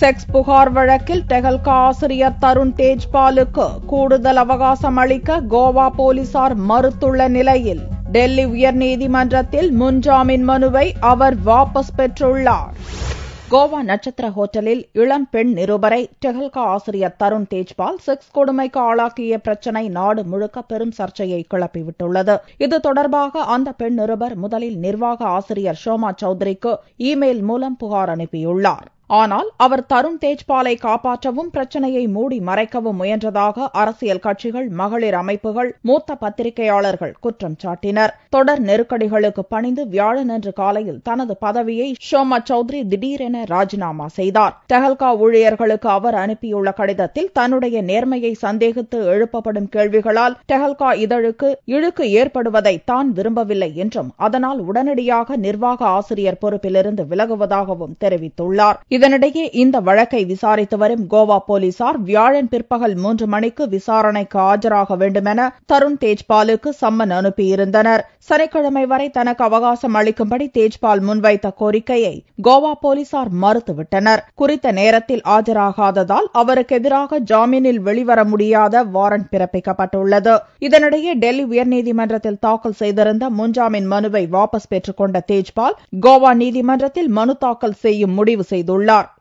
sex புகார் வழக்கில் டெஹல்கா ஆசிரியர் தருண் தேஜ்பாலுக்கு கூடுதல் அவகாசம் அளிக்க கோவா போலீசார் மறுத்துள்ள நிலையில் டெல்லி உயர்நீதிமன்றத்தில் முன்ஜாமீன் மனுவை அவர் வாபஸ் பெற்றுள்ளார் கோவா நட்சத்திர ஹோட்டலில் இளம் பெண் நிருபரை டெஹல்கா ஆசிரியர் தருண் தேஜ்பால் செக்ஸ் கொடுமைக்கு ஆளாக்கிய பிரச்சினை நாடு முழுக்க பெரும் சர்ச்சையை கிளப்பிவிட்டுள்ளது இது தொடர்பாக அந்த பெண் நிருபர் முதலில் நிர்வாக ஆசிரியர் ஷோமா சௌத்ரிக்கு இமெயில் மூலம் புகார் அனுப்பியுள்ளார் ஆனால் அவர் தருண் தேஜ்பாலை காப்பாற்றவும் பிரச்சனையை மூடி மறைக்கவும் முயன்றதாக அரசியல் கட்சிகள் மகளிர் அமைப்புகள் மூத்த பத்திரிகையாளர்கள் குற்றம் சாட்டினர் தொடர் நெருக்கடிகளுக்கு பணிந்து வியாழனன்று காலையில் தனது பதவியை ஷோமா சௌத்ரி திடீரென ராஜினாமா செய்தார் தெஹல்கா ஊழியர்களுக்கு அவர் அனுப்பியுள்ள கடிதத்தில் தன்னுடைய நேர்மையை சந்தேகித்து எழுப்பப்படும் கேள்விகளால் டெஹல்கா இதழுக்கு இழுக்கு ஏற்படுவதை தான் விரும்பவில்லை என்றும் அதனால் உடனடியாக நிர்வாக ஆசிரியர் பொறுப்பிலிருந்து விலகுவதாகவும் தெரிவித்துள்ளார் இதனிடையே இந்த வழக்கை விசாரித்து வரும் கோவா போலீசார் வியாழன் பிற்பகல் மூன்று மணிக்கு விசாரணைக்கு ஆஜராக வேண்டுமென தருண் தேஜ்பாலுக்கு சம்மன் அனுப்பியிருந்தனர் சனிக்கிழமை வரை தனக்கு அவகாசம் அளிக்கும்படி தேஜ்பால் முன்வைத்த கோரிக்கையை கோவா போலீசார் மறுத்துவிட்டனர் குறித்த நேரத்தில் ஆஜராகாததால் அவருக்கு எதிராக ஜாமீனில் வெளிவர முடியாத வாரண்ட் பிறப்பிக்கப்பட்டுள்ளது இதனிடையே டெல்லி உயர்நீதிமன்றத்தில் தாக்கல் செய்திருந்த முன்ஜாமீன் மனுவை வாபஸ் பெற்றுக் கொண்ட தேஜ்பால் கோவா நீதிமன்றத்தில் மனு தாக்கல் செய்யும் முடிவு செய்துள்ளார் தெரிவித்துள்ளார்